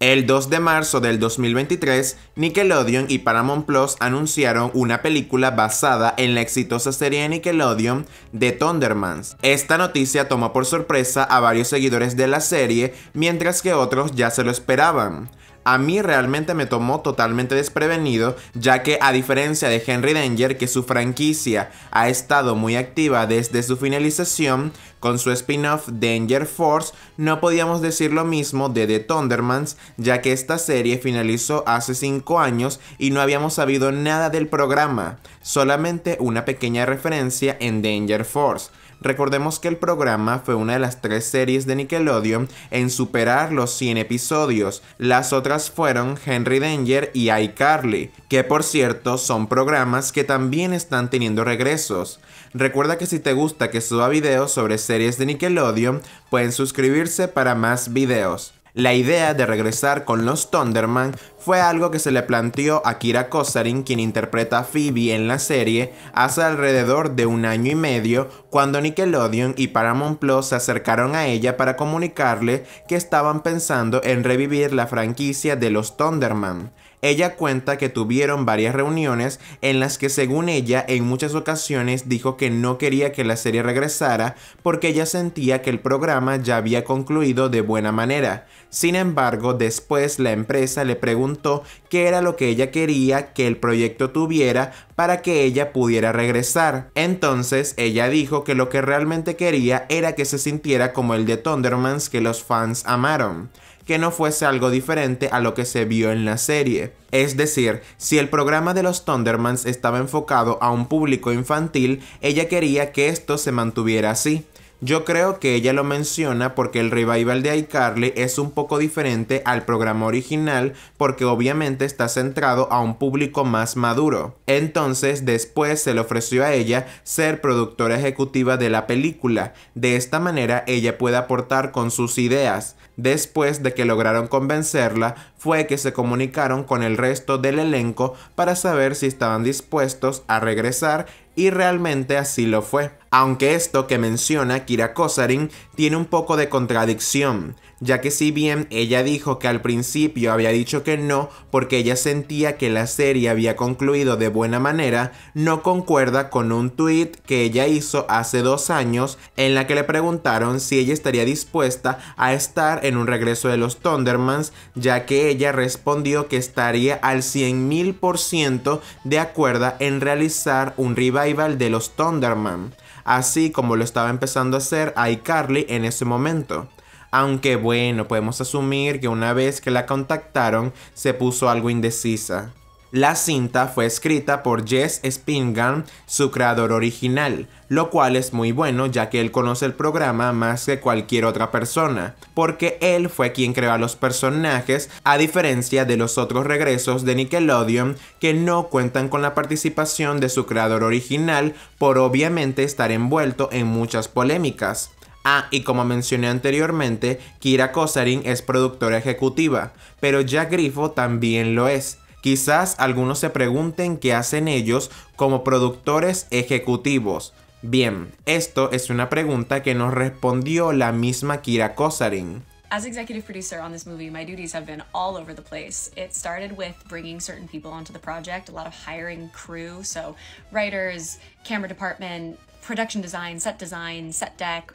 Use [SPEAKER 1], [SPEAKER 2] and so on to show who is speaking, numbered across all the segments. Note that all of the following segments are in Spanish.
[SPEAKER 1] El 2 de marzo del 2023, Nickelodeon y Paramount Plus anunciaron una película basada en la exitosa serie de Nickelodeon de Thundermans. Esta noticia tomó por sorpresa a varios seguidores de la serie, mientras que otros ya se lo esperaban a mí realmente me tomó totalmente desprevenido, ya que a diferencia de Henry Danger, que su franquicia ha estado muy activa desde su finalización, con su spin-off Danger Force, no podíamos decir lo mismo de The Thundermans, ya que esta serie finalizó hace 5 años y no habíamos sabido nada del programa, solamente una pequeña referencia en Danger Force. Recordemos que el programa fue una de las tres series de Nickelodeon en superar los 100 episodios. Las otras fueron Henry Danger y iCarly, que por cierto son programas que también están teniendo regresos. Recuerda que si te gusta que suba videos sobre series de Nickelodeon, pueden suscribirse para más videos. La idea de regresar con los Thunderman fue algo que se le planteó a Kira Kosarin, quien interpreta a Phoebe en la serie, hace alrededor de un año y medio, cuando Nickelodeon y Paramount Plus se acercaron a ella para comunicarle que estaban pensando en revivir la franquicia de los Thunderman. Ella cuenta que tuvieron varias reuniones en las que según ella en muchas ocasiones dijo que no quería que la serie regresara porque ella sentía que el programa ya había concluido de buena manera. Sin embargo, después la empresa le preguntó qué era lo que ella quería que el proyecto tuviera para que ella pudiera regresar. Entonces ella dijo que lo que realmente quería era que se sintiera como el de Thundermans que los fans amaron que no fuese algo diferente a lo que se vio en la serie. Es decir, si el programa de los Thundermans estaba enfocado a un público infantil, ella quería que esto se mantuviera así. Yo creo que ella lo menciona porque el revival de iCarly es un poco diferente al programa original porque obviamente está centrado a un público más maduro. Entonces después se le ofreció a ella ser productora ejecutiva de la película. De esta manera ella puede aportar con sus ideas después de que lograron convencerla fue que se comunicaron con el resto del elenco para saber si estaban dispuestos a regresar y realmente así lo fue. Aunque esto que menciona Kira Kosarin tiene un poco de contradicción, ya que si bien ella dijo que al principio había dicho que no porque ella sentía que la serie había concluido de buena manera, no concuerda con un tweet que ella hizo hace dos años en la que le preguntaron si ella estaría dispuesta a estar en un regreso de los Thundermans, ya que ella ella respondió que estaría al 100.000% de acuerdo en realizar un revival de los Thunderman, así como lo estaba empezando a hacer iCarly en ese momento. Aunque bueno, podemos asumir que una vez que la contactaron, se puso algo indecisa. La cinta fue escrita por Jess Spingarn, su creador original, lo cual es muy bueno ya que él conoce el programa más que cualquier otra persona, porque él fue quien creó a los personajes, a diferencia de los otros regresos de Nickelodeon que no cuentan con la participación de su creador original por obviamente estar envuelto en muchas polémicas. Ah, y como mencioné anteriormente, Kira Kosarin es productora ejecutiva, pero Jack Grifo también lo es Quizás algunos se pregunten qué hacen ellos como productores ejecutivos. Bien, esto es una pregunta que nos respondió la misma Kira Kosarin. As executive producer on this movie, my duties have been all over the place. It started with bringing certain people onto the project, a lot of hiring crew, so writers, camera department, production design, set design, set deck,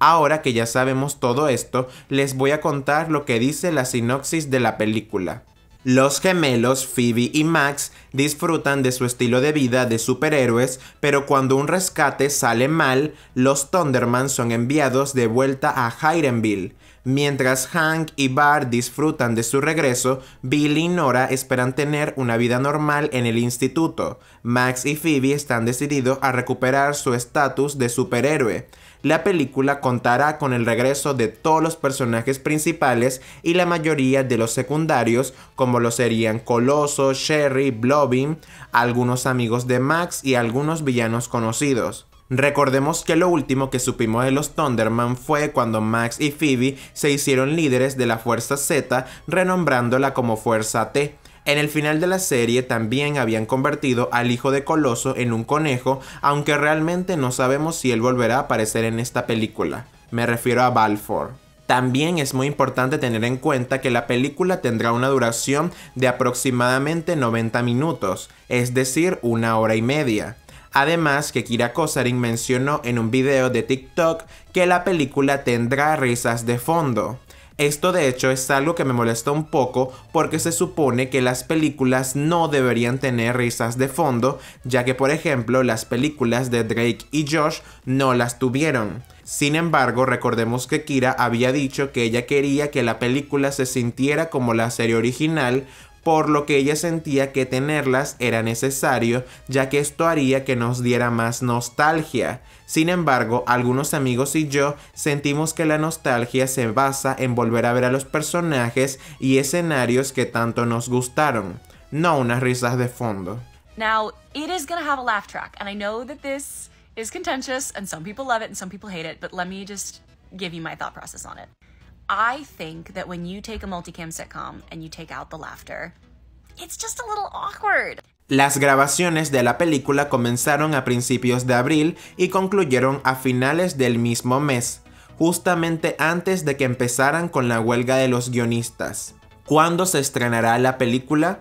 [SPEAKER 1] Ahora que ya sabemos todo esto, les voy a contar lo que dice la sinopsis de la película. Los gemelos Phoebe y Max disfrutan de su estilo de vida de superhéroes, pero cuando un rescate sale mal, los Thunderman son enviados de vuelta a Hyrenville. Mientras Hank y Bart disfrutan de su regreso, Billy y Nora esperan tener una vida normal en el instituto. Max y Phoebe están decididos a recuperar su estatus de superhéroe. La película contará con el regreso de todos los personajes principales y la mayoría de los secundarios, como lo serían Coloso, Sherry, Blobin, algunos amigos de Max y algunos villanos conocidos. Recordemos que lo último que supimos de los Thunderman fue cuando Max y Phoebe se hicieron líderes de la Fuerza Z, renombrándola como Fuerza T. En el final de la serie también habían convertido al hijo de Coloso en un conejo, aunque realmente no sabemos si él volverá a aparecer en esta película. Me refiero a Balfour. También es muy importante tener en cuenta que la película tendrá una duración de aproximadamente 90 minutos, es decir, una hora y media. Además que Kira Kosarin mencionó en un video de TikTok que la película tendrá risas de fondo. Esto de hecho es algo que me molesta un poco porque se supone que las películas no deberían tener risas de fondo, ya que por ejemplo las películas de Drake y Josh no las tuvieron. Sin embargo, recordemos que Kira había dicho que ella quería que la película se sintiera como la serie original, por lo que ella sentía que tenerlas era necesario, ya que esto haría que nos diera más nostalgia. Sin embargo, algunos amigos y yo sentimos que la nostalgia se basa en volver a ver a los personajes y escenarios que tanto nos gustaron, no unas risas de fondo. a multicam Las grabaciones de la película comenzaron a principios de abril y concluyeron a finales del mismo mes, justamente antes de que empezaran con la huelga de los guionistas. ¿Cuándo se estrenará la película?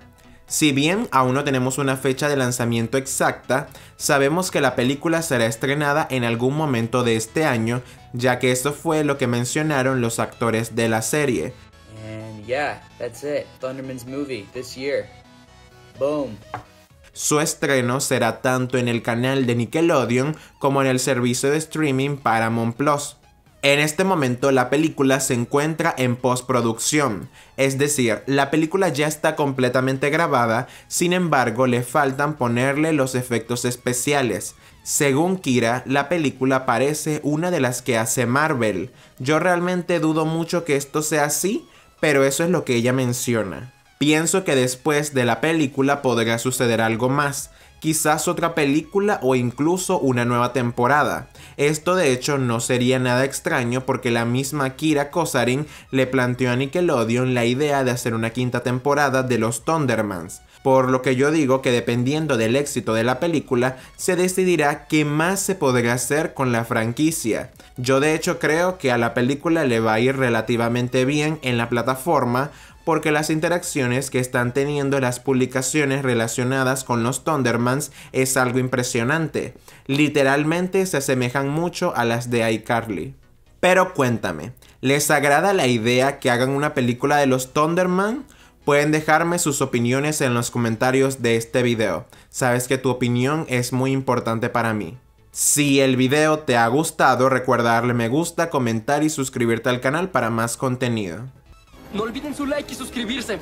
[SPEAKER 1] Si bien aún no tenemos una fecha de lanzamiento exacta, sabemos que la película será estrenada en algún momento de este año, ya que eso fue lo que mencionaron los actores de la serie. Su estreno será tanto en el canal de Nickelodeon como en el servicio de streaming Paramount Plus. En este momento la película se encuentra en postproducción, es decir, la película ya está completamente grabada, sin embargo le faltan ponerle los efectos especiales. Según Kira, la película parece una de las que hace Marvel. Yo realmente dudo mucho que esto sea así, pero eso es lo que ella menciona. Pienso que después de la película podrá suceder algo más, quizás otra película o incluso una nueva temporada. Esto de hecho no sería nada extraño porque la misma Kira Kosarin le planteó a Nickelodeon la idea de hacer una quinta temporada de los Thundermans por lo que yo digo que dependiendo del éxito de la película, se decidirá qué más se podrá hacer con la franquicia. Yo de hecho creo que a la película le va a ir relativamente bien en la plataforma porque las interacciones que están teniendo las publicaciones relacionadas con los Thundermans es algo impresionante. Literalmente se asemejan mucho a las de iCarly. Pero cuéntame, ¿les agrada la idea que hagan una película de los Thundermans? Pueden dejarme sus opiniones en los comentarios de este video. Sabes que tu opinión es muy importante para mí. Si el video te ha gustado, recuerda darle me gusta, comentar y suscribirte al canal para más contenido. No olviden su like y suscribirse.